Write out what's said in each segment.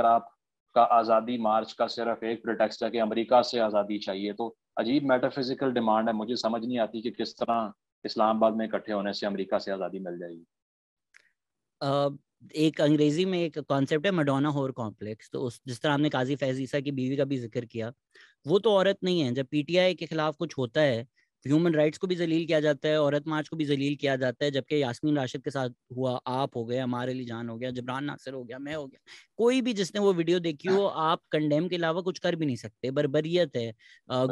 अगर आपका आज़ादी मार्च का सिर्फ एक प्रोटेक्स्ट है कि अमेरिका से आज़ादी चाहिए तो अजीब मेटाफिजिकल डिमांड है मुझे समझ नहीं आती कि किस तरह इस्लामाबाद में इकट्ठे होने से अमेरिका से आज़ादी मिल जाएगी एक अंग्रेजी में एक कॉन्सेप्ट है मडोना होर कॉम्प्लेक्स तो उस जिस तरह आपने काजी फैजीसा की बीवी का भी जिक्र किया वो तो औरत नहीं है जब पीटीआई के खिलाफ कुछ होता है ह्यूमन राइट्स को भी जलील किया जाता है औरत मार्च को भी जलील किया जाता है जबकि यासमीन राशिद के साथ हुआ आप हो गए हमारे लिए जान हो गया जबरान नासिर हो गया मैं हो गया कोई भी जिसने वो वीडियो देखी हो हाँ। आप कंडेम के अलावा कुछ कर भी नहीं सकते बरबरीत है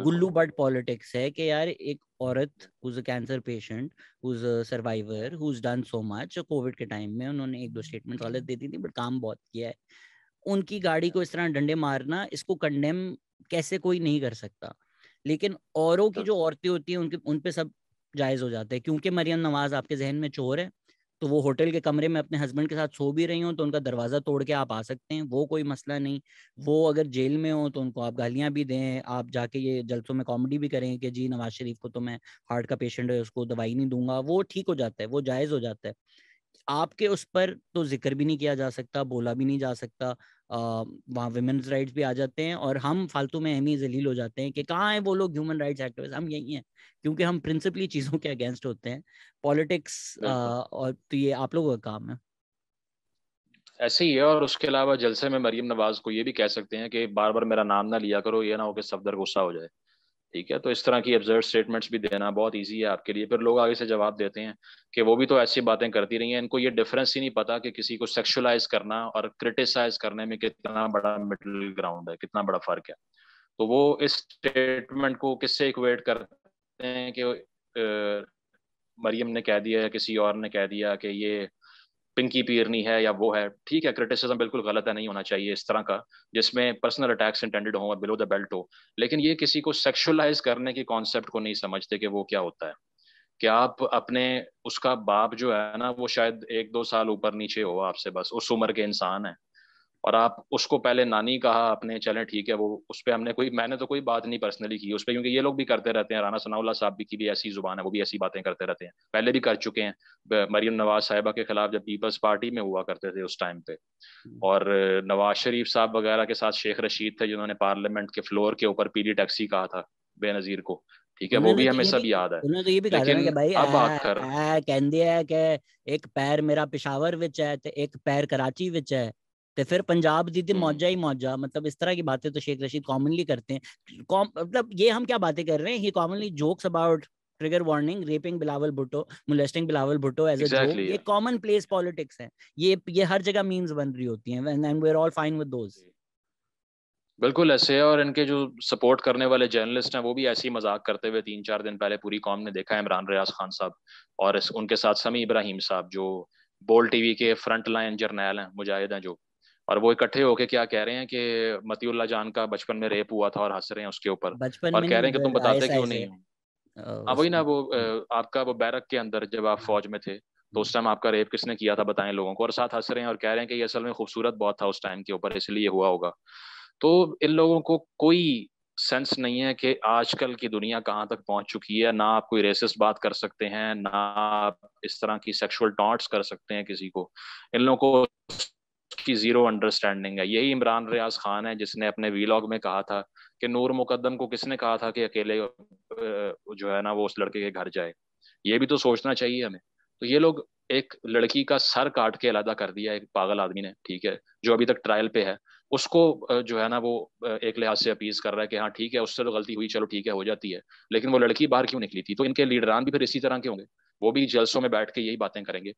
गुल्लू बट पॉलिटिक्स है कि यार एक औरत who's cancer patient who's survivor who's done so much Covid के टाइम में उन्होंने एक दो स्टेटमेंट गलत दे दी थी बट काम बहुत किया है उनकी गाड़ी को इस तरह डंडे मारना इसको कंडेम कैसे कोई नहीं कर सकता लेकिन औरों की हाँ। जो औरतें होती हैं उनके उन पे सब जायज हो जाते हैं क्योंकि मरियम नवाज आपके जहन में चोर है तो वो होटल के कमरे में अपने हस्बैंड के साथ सो भी रही हो तो उनका दरवाज़ा तोड़ के आप आ सकते हैं वो कोई मसला नहीं वो अगर जेल में हो तो उनको आप गालियाँ भी दें आप जाके ये जलसों में कॉमेडी भी करें कि जी नवाज शरीफ को तो मैं हार्ट का पेशेंट है उसको दवाई नहीं दूंगा वो ठीक हो जाता है वो जायज़ हो जाता है आपके उस पर तो जिक्र भी नहीं किया जा सकता बोला भी नहीं जा सकता वहाँ वुमेन्स राइट्स भी आ जाते हैं और हम फालतू में अहमी जलील हो जाते हैं कि कहाँ हैं वो लोग ह्यूमन राइट्स एक्टिविस्ट हम यही हैं क्योंकि हम प्रिंसिपली चीज़ों के अगेंस्ट होते हैं पॉलिटिक्स और तो ये आप लोगों का काम है ऐसे ही है और उसके अलावा जलसे में मरीम नवाज को ये भी कह सकते हैं कि बार बार मेरा नाम ना लिया करो ये ना हो कि सफदर गुस्सा हो जाए ठीक है तो इस तरह की ऑब्जर्व स्टेटमेंट्स भी देना बहुत ईजी है आपके लिए फिर लोग आगे से जवाब देते हैं कि वो भी तो ऐसी बातें करती रही हैं इनको ये डिफरेंस ही नहीं पता कि किसी को सेक्शुलाइज करना और क्रिटिसाइज करने में कितना बड़ा मिडिल ग्राउंड है कितना बड़ा फर्क है तो वो इस स्टेटमेंट को किससे इक्वेट करते हैं कि मरियम ने कह दिया या किसी और ने कह दिया कि ये पिंकी पीरनी है या वो है ठीक है क्रिटिसिज्म बिल्कुल गलत है नहीं होना चाहिए इस तरह का जिसमें पर्सनल अटैक्स इंटेंडेड हो और बिलो द बेल्ट हो लेकिन ये किसी को सेक्शुअलाइज करने के कॉन्सेप्ट को नहीं समझते कि वो क्या होता है कि आप अपने उसका बाप जो है ना वो शायद एक दो साल ऊपर नीचे हो आपसे बस उस उम्र के इंसान है और आप उसको पहले नानी कहा अपने चलें ठीक है वो उस पर हमने कोई मैंने तो कोई बात नहीं पर्सनली की उस पर क्योंकि ये लोग भी करते रहते हैं राना सनाउल्ला साहब की भी ऐसी जुबान है वो भी ऐसी बातें करते रहते हैं पहले भी कर चुके हैं मरियम नवाज साहिबा के खिलाफ जब पीपल्स पार्टी में हुआ करते थे उस टाइम पे हम्म। और नवाज शरीफ साहब वगैरह के साथ शेख रशीद थे जिन्होंने पार्लियामेंट के फ्लोर के ऊपर पीली टैक्सी कहा था बेनजीर को ठीक है वो भी तो हमें सब याद है तो ये भी लेकिन कि भाई अब आ, आ, है कि एक पैर मेरा पिशावर विच है एक पैर कराची विच है तो फिर पंजाब दी थी हम्म। मौजा ही मौजा मतलब इस तरह की बातें तो शेख रशीद कॉमनली करते हैं मतलब ये हम क्या बातें कर रहे हैं ही commonly jokes about trigger warning raping Bilawal Bhutto molesting Bilawal Bhutto as exactly, ये कॉमन प्लेस पॉलिटिक्स है ये ये हर जगह मीम्स बन रही होती हैं and we are all fine with those बिल्कुल ऐसे है और इनके जो सपोर्ट करने वाले जर्नलिस्ट हैं वो भी ऐसे ही मजाक करते हुए तीन चार दिन पहले पूरी कॉम ने देखा इमरान रियाज खान साहब और उनके साथ समी इब्राहिम साहब जो बोल टीवी के फ्रंट लाइन जर्नैल हैं मुजाहिद हैं जो और वो इकट्ठे होके क्या कह रहे हैं कि मतियुल्ला जान का बचपन में रेप हुआ था और हंस रहे हैं उसके ऊपर और कह रहे हैं कि तुम बताते क्यों नहीं हो हाँ वही ना वो आपका वो बैरक के अंदर जब आप फौज में थे तो उस टाइम आपका रेप किसने किया था बताएं लोगों को और साथ हंस रहे हैं और कह रहे हैं कि ये असल में खूबसूरत बहुत था उस टाइम के ऊपर इसलिए हुआ होगा तो इन लोगों को कोई सेंस नहीं है कि आजकल की दुनिया कहाँ तक पहुंच चुकी है ना आप कोई रेसिस बात कर सकते हैं ना आप इस तरह की सेक्सुअल टॉट्स कर सकते हैं किसी को इन लोगों को की जीरो अंडरस्टैंडिंग है यही इमरान रियाज खान है जिसने अपने वीलॉग में कहा था कि नूर मुकदम को किसने कहा था कि अकेले जो है ना वो उस लड़के के घर जाए ये भी तो सोचना चाहिए हमें तो ये लोग एक लड़की का सर काट के अलादा कर दिया एक पागल आदमी ने ठीक है जो अभी तक ट्रायल पे है उसको जो है ना वो एक लिहाज से अपीज कर रहा है कि हाँ ठीक है उससे तो गलती हुई चलो ठीक है हो जाती है लेकिन वो लड़की बाहर क्यों निकली थी तो इनके लीडरान भी फिर इसी तरह के होंगे वो भी जलसों में बैठ के यही बातें करेंगे